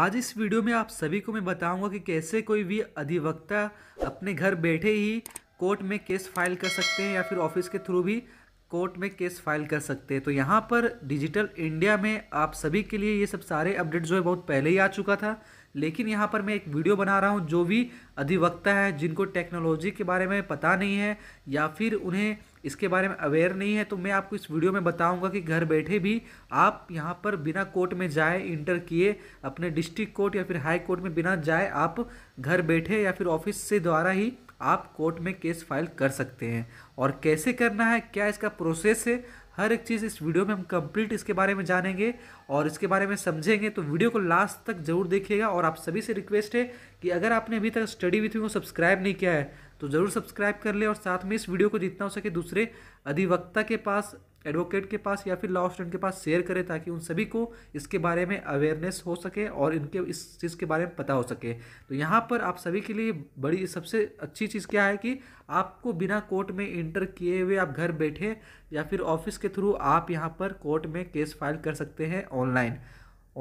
आज इस वीडियो में आप सभी को मैं बताऊंगा कि कैसे कोई भी अधिवक्ता अपने घर बैठे ही कोर्ट में केस फाइल कर सकते हैं या फिर ऑफिस के थ्रू भी कोर्ट में केस फाइल कर सकते हैं तो यहाँ पर डिजिटल इंडिया में आप सभी के लिए ये सब सारे अपडेट जो है बहुत पहले ही आ चुका था लेकिन यहाँ पर मैं एक वीडियो बना रहा हूँ जो भी अधिवक्ता है जिनको टेक्नोलॉजी के बारे में पता नहीं है या फिर उन्हें इसके बारे में अवेयर नहीं है तो मैं आपको इस वीडियो में बताऊंगा कि घर बैठे भी आप यहाँ पर बिना कोर्ट में जाए इंटर किए अपने डिस्ट्रिक्ट कोर्ट या फिर हाई कोर्ट में बिना जाए आप घर बैठे या फिर ऑफिस से द्वारा ही आप कोर्ट में केस फाइल कर सकते हैं और कैसे करना है क्या इसका प्रोसेस है हर एक चीज़ इस वीडियो में हम कंप्लीट इसके बारे में जानेंगे और इसके बारे में समझेंगे तो वीडियो को लास्ट तक जरूर देखिएगा और आप सभी से रिक्वेस्ट है कि अगर आपने अभी तक स्टडी विथ मी को सब्सक्राइब नहीं किया है तो ज़रूर सब्सक्राइब कर ले और साथ में इस वीडियो को जितना हो सके दूसरे अधिवक्ता के पास एडवोकेट के पास या फिर लॉ स्टूडेंट के पास शेयर करें ताकि उन सभी को इसके बारे में अवेयरनेस हो सके और इनके इस चीज़ के बारे में पता हो सके तो यहाँ पर आप सभी के लिए बड़ी सबसे अच्छी चीज़ क्या है कि आपको बिना कोर्ट में इंटर किए हुए आप घर बैठे या फिर ऑफिस के थ्रू आप यहाँ पर कोर्ट में केस फाइल कर सकते हैं ऑनलाइन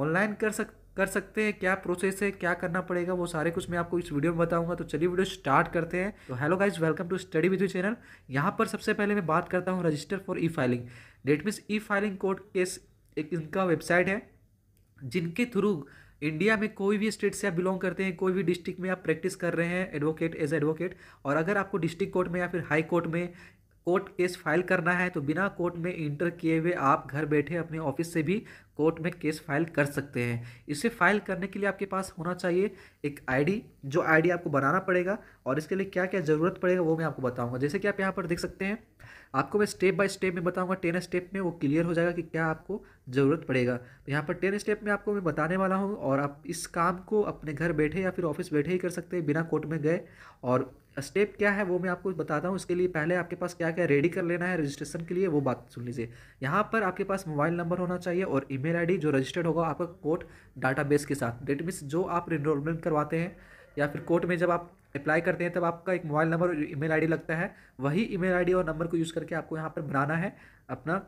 ऑनलाइन कर सकते कर सकते हैं क्या प्रोसेस है क्या करना पड़ेगा वो सारे कुछ मैं आपको इस वीडियो में बताऊंगा तो चलिए वीडियो स्टार्ट करते हैं तो hello guys welcome to study with you channel यहाँ पर सबसे पहले मैं बात करता हूँ register for e filing date means e filing code case एक इनका वेबसाइट है जिनके थ्रू इंडिया में कोई भी स्टेट से आप बिलोंग करते हैं कोई भी डिस्ट्रिक्ट में आप प्रैक्टिस कर रहे हैं एडवोकेट एज एडवोकेट और अगर आपको डिस्ट्रिक्ट कोर्ट में या फिर हाई कोर्ट में कोर्ट केस फाइल करना है तो बिना कोर्ट में इंटर किए हुए आप घर बैठे अपने ऑफिस से भी कोर्ट में केस फाइल कर सकते हैं इसे फाइल करने के लिए आपके पास होना चाहिए एक आईडी जो आईडी आपको बनाना पड़ेगा और इसके लिए क्या क्या ज़रूरत पड़ेगा वो मैं आपको बताऊंगा जैसे कि आप यहाँ पर देख सकते हैं आपको मैं स्टेप बाय स्टेप में बताऊँगा टेन स्टेप में वो क्लियर हो जाएगा कि क्या आपको ज़रूरत पड़ेगा तो यहाँ पर टेन स्टेप में आपको मैं बताने वाला हूँ और आप इस काम को अपने घर बैठे या फिर ऑफिस बैठे ही कर सकते हैं बिना कोर्ट में गए और स्टेप क्या है वो मैं आपको बताता हूँ इसके लिए पहले आपके पास क्या क्या रेडी कर लेना है रजिस्ट्रेशन के लिए वो बात सुन लीजिए यहाँ पर आपके पास मोबाइल नंबर होना चाहिए और ई ईमेल आईडी जो रजिस्टर्ड होगा आपका कोर्ट डाटाबेस के साथ डेट मीन्स जो आप इनरोलमेंट करवाते हैं या फिर कोर्ट में जब आप अप्लाई करते हैं तब आपका एक मोबाइल नंबर और ईमेल आईडी लगता है वही ईमेल आईडी और नंबर को यूज़ करके आपको यहाँ पर बनाना है अपना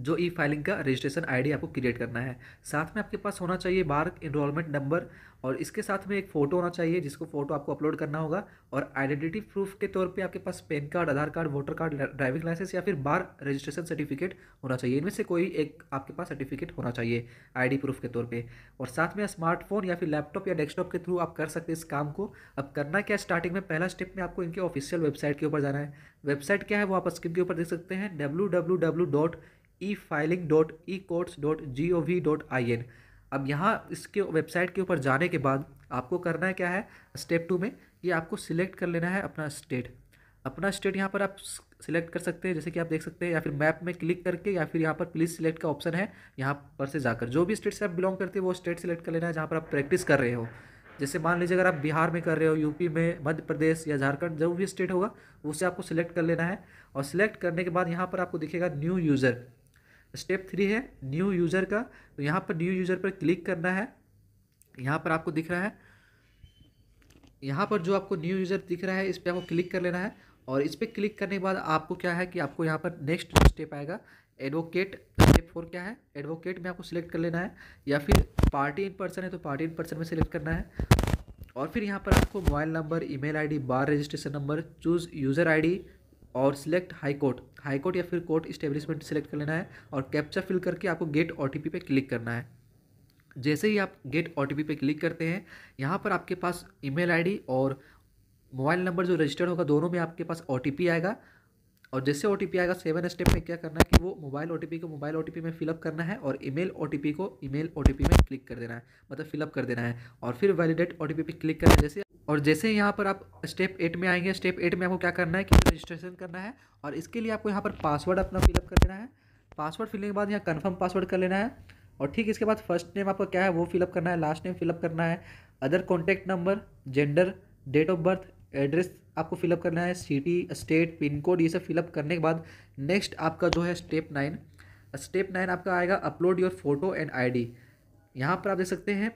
जो ई फाइलिंग का रजिस्ट्रेशन आईडी आपको क्रिएट करना है साथ में आपके पास होना चाहिए बार्क इनरोलमेंट नंबर और इसके साथ में एक फ़ोटो होना चाहिए जिसको फ़ोटो आपको अपलोड करना होगा और आइडेंटिटी प्रूफ के तौर पे आपके पास PAN card Aadhaar card voter card driving licence या फिर बार रजिस्ट्रेशन सर्टिफिकेट होना चाहिए इनमें से कोई एक आपके पास सर्टिफिकेट होना चाहिए आईडी प्रूफ के तौर पे और साथ में स्मार्टफोन या फिर लैपटॉप या डेस्कटॉप के थ्रू आप कर सकते हैं इस काम को अब करना क्या स्टार्टिंग में पहला स्टेप में आपको इनके ऑफिशियल वेबसाइट के ऊपर जाना है वेबसाइट क्या है वो आप स्क्रीन के ऊपर देख सकते हैं W e filing dot e courts dot G O V dot I N अब यहाँ इसके वेबसाइट के ऊपर जाने के बाद आपको करना है क्या है स्टेप टू में ये आपको सिलेक्ट कर लेना है अपना स्टेट अपना स्टेट यहाँ पर आप सिलेक्ट कर सकते हैं जैसे कि आप देख सकते हैं या फिर मैप में क्लिक करके या फिर यहाँ पर प्लीज सिलेक्ट का ऑप्शन है यहाँ पर से जाकर जो भी स्टेट से आप बिलोंग करते हैं वो स्टेट सिलेक्ट कर लेना है जहाँ पर आप प्रैक्टिस कर रहे हो जैसे मान लीजिए अगर आप बिहार में कर रहे हो यूपी में मध्य प्रदेश या झारखंड जो भी स्टेट होगा उसे आपको सिलेक्ट कर लेना है और सिलेक्ट करने के बाद यहाँ पर आपको दिखेगा न्यू यूज़र स्टेप थ्री है न्यू यूज़र का तो यहाँ पर न्यू यूज़र पर क्लिक करना है यहाँ पर आपको दिख रहा है यहाँ पर जो आपको न्यू यूज़र दिख रहा है इस पर आपको क्लिक कर लेना है और इस पर क्लिक करने के बाद आपको क्या है कि आपको यहाँ पर नेक्स्ट स्टेप आएगा एडवोकेट स्टेप फोर क्या है एडवोकेट में आपको सिलेक्ट कर लेना है या फिर पार्टी इन पर्सन है तो पार्टी इन पर्सन में सिलेक्ट करना है और फिर यहाँ पर आपको mobile number email ID bar registration number choose user ID और select high court high court या फिर कोर्ट इस्टेब्लिशमेंट सिलेक्ट कर लेना है और कैप्चा फिल करके आपको गेट ओ टी पे क्लिक करना है जैसे ही आप गेट ओ टी पे क्लिक करते हैं यहाँ पर आपके पास ईमेल आईडी और मोबाइल नंबर जो रजिस्टर्ड होगा दोनों में आपके पास ओ आएगा और जैसे ओ आएगा सेवन स्टेप में क्या करना है कि वो मोबाइल ओ को मोबाइल ओ में फिलअप करना है और ईमेल ओ को ईमेल ओ में क्लिक कर देना है मतलब फिलअप कर देना है और फिर वैलिडेट ओ पे क्लिक करना है जैसे और जैसे यहाँ पर आप स्टेप एट में आएंगे स्टेप एट में आपको क्या करना है कि रजिस्ट्रेशन करना है और इसके लिए आपको यहाँ पर पासवर्ड अपना फिलअप कर लेना है पासवर्ड फिलने के बाद यहाँ कन्फर्म पासवर्ड कर लेना है और ठीक इसके बाद फर्स्ट नेम आपका क्या है वो फिलअप करना है लास्ट नेम फिलअप करना है other contact number gender date of birth address आपको फिलअप करना है सिटी स्टेट पिन कोड ये सब फिलअप करने के बाद नेक्स्ट आपका जो है स्टेप नाइन स्टेप नाइन आपका आएगा upload your photo and ID यहाँ पर आप देख सकते हैं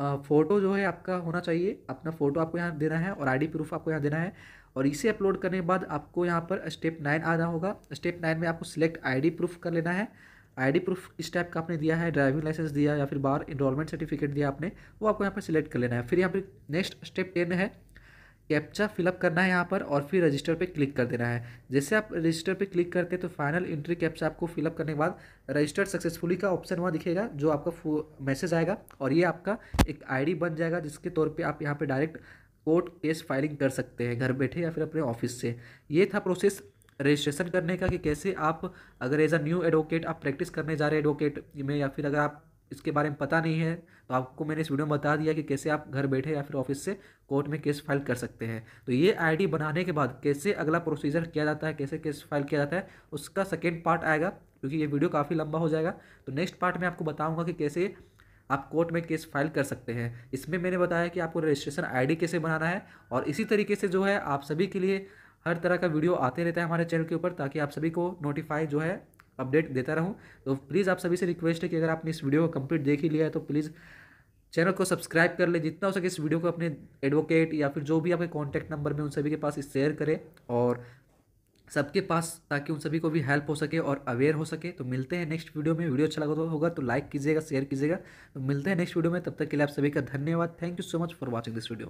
फ़ोटो जो है आपका होना चाहिए अपना फ़ोटो आपको यहाँ देना है और आईडी प्रूफ आपको यहाँ देना है और इसे अपलोड करने के बाद आपको यहाँ पर स्टेप नाइन आना होगा स्टेप नाइन में आपको सिलेक्ट आईडी प्रूफ कर लेना है आईडी प्रूफ इस टाइप का आपने दिया है ड्राइविंग लाइसेंस दिया या फिर बार इनरोलमेंट सर्टिफिकेट दिया आपने वो आपको यहाँ पर सिलेक्ट कर लेना है फिर यहाँ पर नेक्स्ट स्टेप टेन है कैप्चा फिलअप करना है यहाँ पर और फिर रजिस्टर पे क्लिक कर देना है जैसे आप रजिस्टर पे क्लिक करते हैं तो फाइनल एंट्री कैप्चा आपको फिलअप करने के बाद रजिस्टर सक्सेसफुली का ऑप्शन वहाँ दिखेगा जो आपका मैसेज आएगा और ये आपका एक आईडी बन जाएगा जिसके तौर पे आप यहाँ पे डायरेक्ट कोर्ट केस फाइलिंग कर सकते हैं घर बैठे या फिर अपने ऑफिस से ये था प्रोसेस रजिस्ट्रेशन करने का कि कैसे आप अगर एज अ न्यू एडवोकेट आप प्रैक्टिस करने जा रहे हैं एडवोकेट में या फिर अगर आप इसके बारे में पता नहीं है तो आपको मैंने इस वीडियो में बता दिया कि कैसे आप घर बैठे या फिर ऑफिस से कोर्ट में केस फाइल कर सकते हैं तो ये आईडी बनाने के बाद कैसे अगला प्रोसीजर किया जाता है कैसे केस फाइल किया जाता है उसका सेकेंड पार्ट आएगा क्योंकि ये वीडियो काफ़ी लंबा हो जाएगा तो नेक्स्ट पार्ट में आपको बताऊँगा कि कैसे आप कोर्ट में केस फाइल कर सकते हैं इसमें मैंने बताया कि आपको रजिस्ट्रेशन आई कैसे बनाना है और इसी तरीके से जो है आप सभी के लिए हर तरह का वीडियो आते रहता है हमारे चैनल के ऊपर ताकि आप सभी को नोटिफाई जो है अपडेट देता रहूँ तो प्लीज़ आप सभी से रिक्वेस्ट है कि अगर आपने इस वीडियो को कंप्लीट देख ही लिया है तो प्लीज़ चैनल को सब्सक्राइब कर ले जितना हो सके इस वीडियो को अपने एडवोकेट या फिर जो भी आपके कॉन्टैक्ट नंबर में उन सभी के पास शेयर करें और सबके पास ताकि उन सभी को भी हेल्प हो सके और अवेयर हो सके तो मिलते हैं नेक्स्ट वीडियो में वीडियो अच्छा लगा तो होगा तो लाइक कीजिएगा शेयर कीजिएगा तो मिलते हैं नेक्स्ट वीडियो में तब तक के लिए आप सभी का धन्यवाद thank you so much for watching this video